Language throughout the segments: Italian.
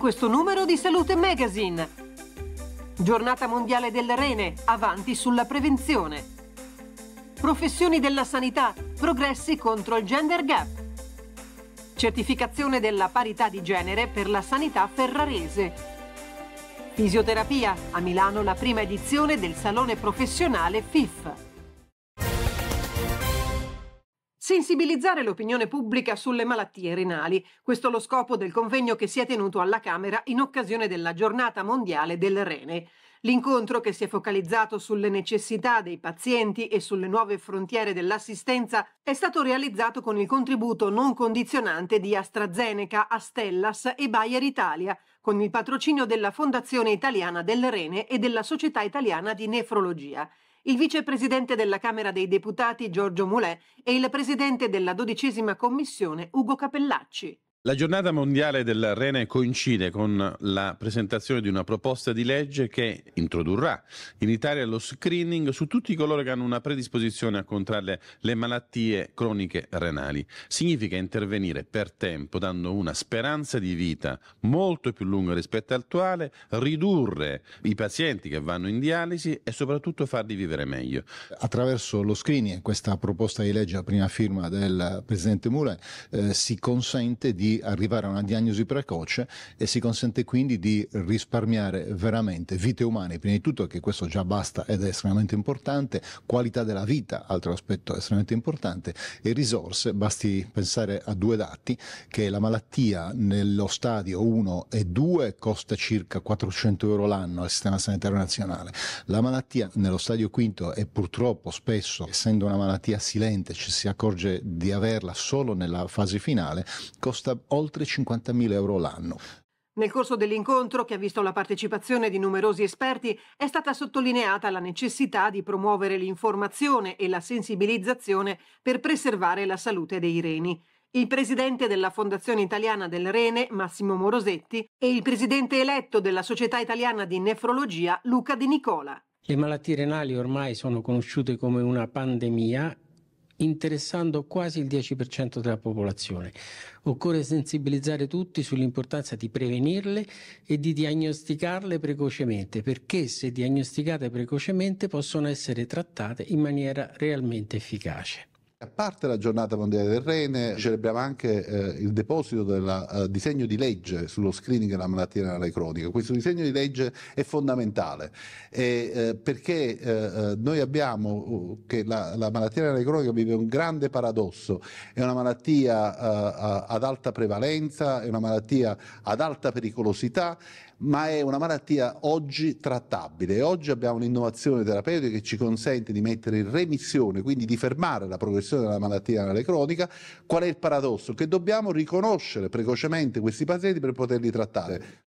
questo numero di Salute Magazine. Giornata mondiale del rene, avanti sulla prevenzione. Professioni della sanità, progressi contro il gender gap. Certificazione della parità di genere per la sanità ferrarese. Fisioterapia, a Milano la prima edizione del Salone Professionale FIF sensibilizzare l'opinione pubblica sulle malattie renali. Questo è lo scopo del convegno che si è tenuto alla Camera in occasione della giornata mondiale del rene. L'incontro, che si è focalizzato sulle necessità dei pazienti e sulle nuove frontiere dell'assistenza, è stato realizzato con il contributo non condizionante di AstraZeneca, Astellas e Bayer Italia, con il patrocinio della Fondazione Italiana del Rene e della Società Italiana di Nefrologia il vicepresidente della Camera dei Deputati Giorgio Mulè e il presidente della dodicesima commissione Ugo Capellacci. La giornata mondiale del rene coincide con la presentazione di una proposta di legge che introdurrà in Italia lo screening su tutti coloro che hanno una predisposizione a contrarre le malattie croniche renali. Significa intervenire per tempo, dando una speranza di vita molto più lunga rispetto all'attuale, ridurre i pazienti che vanno in dialisi e soprattutto farli vivere meglio. Attraverso lo screening, questa proposta di legge a prima firma del Presidente Mule, eh, si consente di arrivare a una diagnosi precoce e si consente quindi di risparmiare veramente vite umane, prima di tutto che questo già basta ed è estremamente importante, qualità della vita, altro aspetto estremamente importante, e risorse, basti pensare a due dati, che la malattia nello stadio 1 e 2 costa circa 400 euro l'anno al sistema sanitario nazionale, la malattia nello stadio quinto è purtroppo spesso, essendo una malattia silente, ci si accorge di averla solo nella fase finale, costa oltre 50.000 euro l'anno. Nel corso dell'incontro, che ha visto la partecipazione di numerosi esperti, è stata sottolineata la necessità di promuovere l'informazione e la sensibilizzazione per preservare la salute dei reni. Il presidente della Fondazione Italiana del Rene, Massimo Morosetti, e il presidente eletto della Società Italiana di Nefrologia, Luca Di Nicola. Le malattie renali ormai sono conosciute come una pandemia interessando quasi il 10% della popolazione. Occorre sensibilizzare tutti sull'importanza di prevenirle e di diagnosticarle precocemente, perché se diagnosticate precocemente possono essere trattate in maniera realmente efficace. A parte la giornata mondiale del rene, celebriamo anche eh, il deposito del uh, eh, disegno di legge sullo screening della malattia renale cronica. Questo disegno di legge è fondamentale e, eh, perché eh, eh noi abbiamo uh, che la, la, malattia renale cronica vive un grande paradosso, è una malattia eh, ad alta prevalenza, è una malattia ad alta pericolosità, ma è una malattia oggi trattabile oggi abbiamo un'innovazione terapeutica che ci consente di mettere in remissione, quindi di fermare la progressione della malattia anale cronica. Qual è il paradosso? Che dobbiamo riconoscere precocemente questi pazienti per poterli trattare.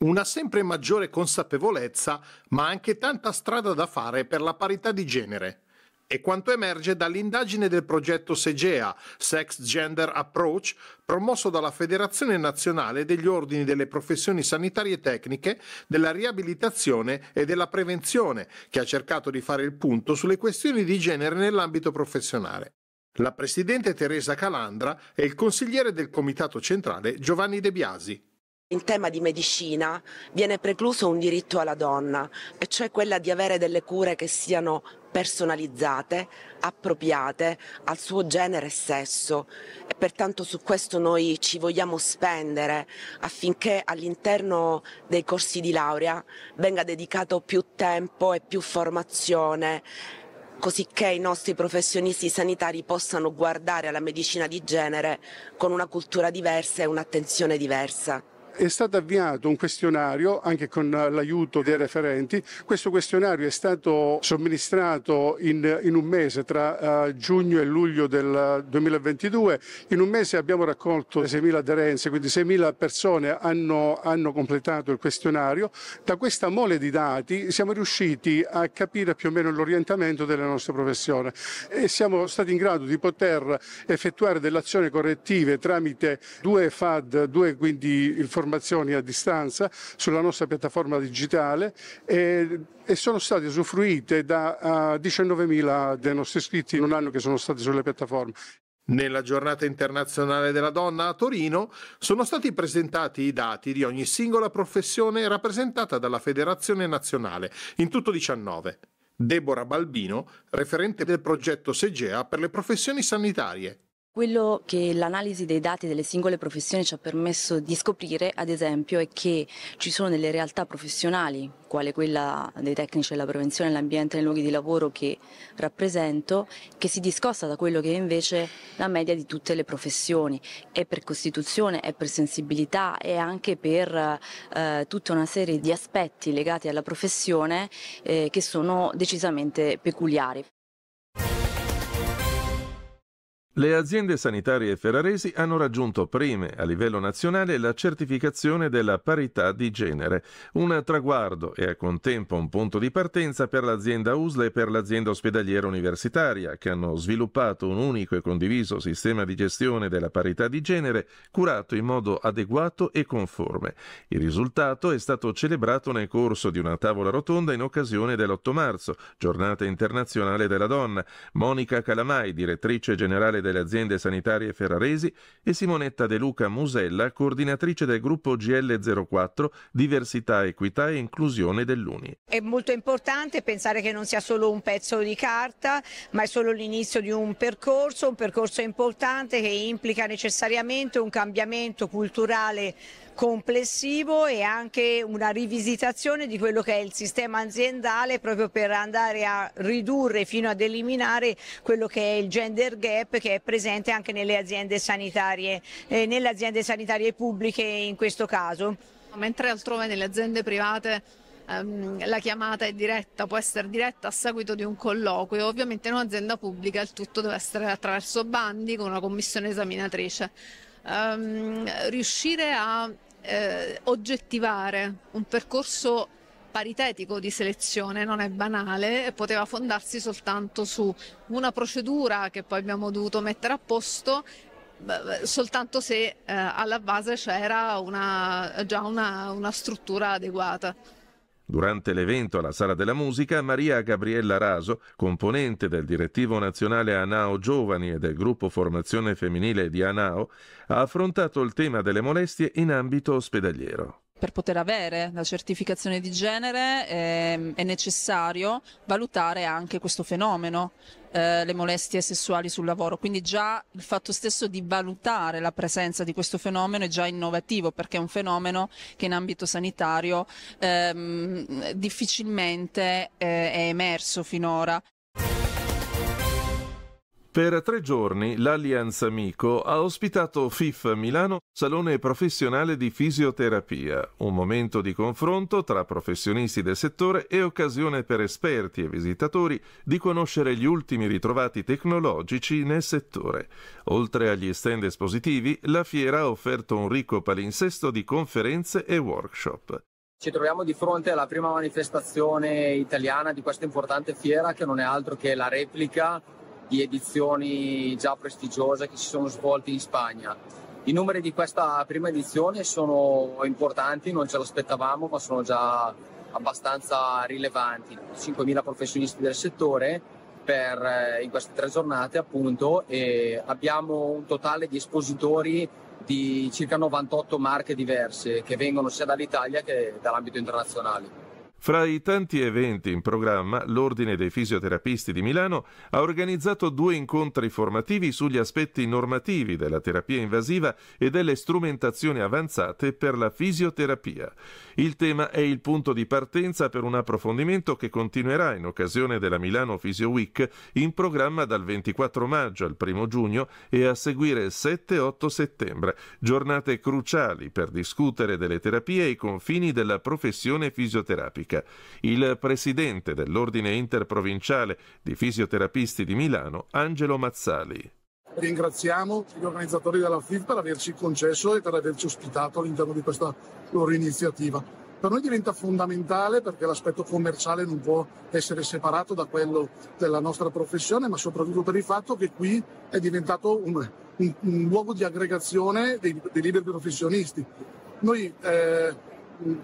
Una sempre maggiore consapevolezza, ma anche tanta strada da fare per la parità di genere e quanto emerge dall'indagine del progetto SEGEA, Sex Gender Approach, promosso dalla Federazione Nazionale degli Ordini delle Professioni Sanitarie Tecniche, della Riabilitazione e della Prevenzione, che ha cercato di fare il punto sulle questioni di genere nell'ambito professionale. La Presidente Teresa Calandra e il consigliere del Comitato Centrale Giovanni De Biasi. In tema di medicina viene precluso un diritto alla donna, e cioè quella di avere delle cure che siano personalizzate, appropriate al suo genere e sesso e pertanto su questo noi ci vogliamo spendere affinché all'interno dei corsi di laurea venga dedicato più tempo e più formazione cosicché i nostri professionisti sanitari possano guardare alla medicina di genere con una cultura diversa e un'attenzione diversa. È stato avviato un questionario anche con l'aiuto dei referenti. Questo questionario è stato somministrato in, in un mese tra uh, giugno e luglio del 2022. In un mese abbiamo raccolto 6.000 aderenze, quindi 6.000 persone hanno, hanno completato il questionario. Da questa mole di dati siamo riusciti a capire più o meno l'orientamento della nostra professione e siamo stati in grado di poter effettuare delle azioni correttive tramite due FAD, due quindi il formato informazioni a distanza sulla nostra piattaforma digitale e, e sono state usufruite da uh, 19.000 dei nostri iscritti in un anno che sono stati sulle piattaforme. Nella giornata internazionale della donna a Torino sono stati presentati i dati di ogni singola professione rappresentata dalla Federazione Nazionale, in tutto 19. Deborah Balbino, referente del progetto Segea per le professioni sanitarie. Quello che l'analisi dei dati delle singole professioni ci ha permesso di scoprire, ad esempio, è che ci sono delle realtà professionali, quale quella dei tecnici della prevenzione nell'ambiente e nei luoghi di lavoro che rappresento, che si discosta da quello che è invece la media di tutte le professioni. È per costituzione, è per sensibilità, è anche per eh, tutta una serie di aspetti legati alla professione eh, che sono decisamente peculiari. Le aziende sanitarie ferraresi hanno raggiunto prime a livello nazionale la certificazione della parità di genere, un traguardo e a contempo un punto di partenza per l'azienda USLE e per l'azienda ospedaliera universitaria, che hanno sviluppato un unico e condiviso sistema di gestione della parità di genere curato in modo adeguato e conforme. Il risultato è stato celebrato nel corso di una tavola rotonda in occasione dell'8 marzo, giornata internazionale della donna. Monica Calamai, direttrice generale del delle aziende sanitarie ferraresi, e Simonetta De Luca Musella, coordinatrice del gruppo GL04 Diversità, Equità e Inclusione dell'Uni. È molto importante pensare che non sia solo un pezzo di carta, ma è solo l'inizio di un percorso, un percorso importante che implica necessariamente un cambiamento culturale complessivo e anche una rivisitazione di quello che è il sistema aziendale proprio per andare a ridurre fino ad eliminare quello che è il gender gap che è presente anche nelle aziende sanitarie, eh, nelle aziende sanitarie pubbliche in questo caso. Mentre altrove nelle aziende private ehm, la chiamata è diretta, può essere diretta a seguito di un colloquio. Ovviamente in un'azienda pubblica il tutto deve essere attraverso bandi con una commissione esaminatrice. Um, riuscire a eh, oggettivare un percorso paritetico di selezione, non è banale, poteva fondarsi soltanto su una procedura che poi abbiamo dovuto mettere a posto soltanto se eh, alla base c'era una, già una, una struttura adeguata. Durante l'evento alla Sala della Musica, Maria Gabriella Raso, componente del direttivo nazionale ANAO Giovani e del gruppo formazione femminile di ANAO, ha affrontato il tema delle molestie in ambito ospedaliero. Per poter avere la certificazione di genere eh, è necessario valutare anche questo fenomeno, eh, le molestie sessuali sul lavoro. Quindi già il fatto stesso di valutare la presenza di questo fenomeno è già innovativo perché è un fenomeno che in ambito sanitario ehm, difficilmente eh, è emerso finora. Per tre giorni l'Allianz Amico ha ospitato FIF Milano, salone professionale di fisioterapia, un momento di confronto tra professionisti del settore e occasione per esperti e visitatori di conoscere gli ultimi ritrovati tecnologici nel settore. Oltre agli stand espositivi, la fiera ha offerto un ricco palinsesto di conferenze e workshop. Ci troviamo di fronte alla prima manifestazione italiana di questa importante fiera che non è altro che la replica di edizioni già prestigiose che si sono svolte in Spagna. I numeri di questa prima edizione sono importanti, non ce l'aspettavamo, ma sono già abbastanza rilevanti. 5.000 professionisti del settore per, eh, in queste tre giornate appunto e abbiamo un totale di espositori di circa 98 marche diverse che vengono sia dall'Italia che dall'ambito internazionale. Fra i tanti eventi in programma, l'Ordine dei fisioterapisti di Milano ha organizzato due incontri formativi sugli aspetti normativi della terapia invasiva e delle strumentazioni avanzate per la fisioterapia. Il tema è il punto di partenza per un approfondimento che continuerà in occasione della Milano Physio Week in programma dal 24 maggio al 1 giugno e a seguire il 7-8 settembre, giornate cruciali per discutere delle terapie e i confini della professione fisioterapica. Repubblica, il presidente dell'Ordine Interprovinciale di Fisioterapisti di Milano, Angelo Mazzali. Ringraziamo gli organizzatori della FIF per averci concesso e per averci ospitato all'interno di questa loro iniziativa. Per noi diventa fondamentale perché l'aspetto commerciale non può essere separato da quello della nostra professione, ma soprattutto per il fatto che qui è diventato un, un, un luogo di aggregazione dei, dei liberi professionisti. Noi eh,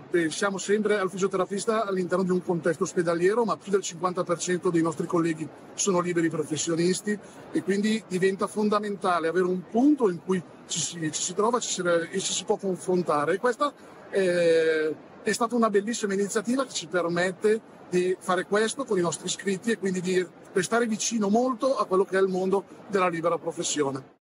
pensiamo sempre al fisioterapista all'interno di un contesto ospedaliero, ma più del 50% dei nostri colleghi sono liberi professionisti e quindi diventa fondamentale avere un punto in cui ci si, ci si trova ci si, e ci si può confrontare. E questa è, eh, è stata una bellissima iniziativa che ci permette di fare questo con i nostri iscritti e quindi di restare vicino molto a quello che è il mondo della libera professione.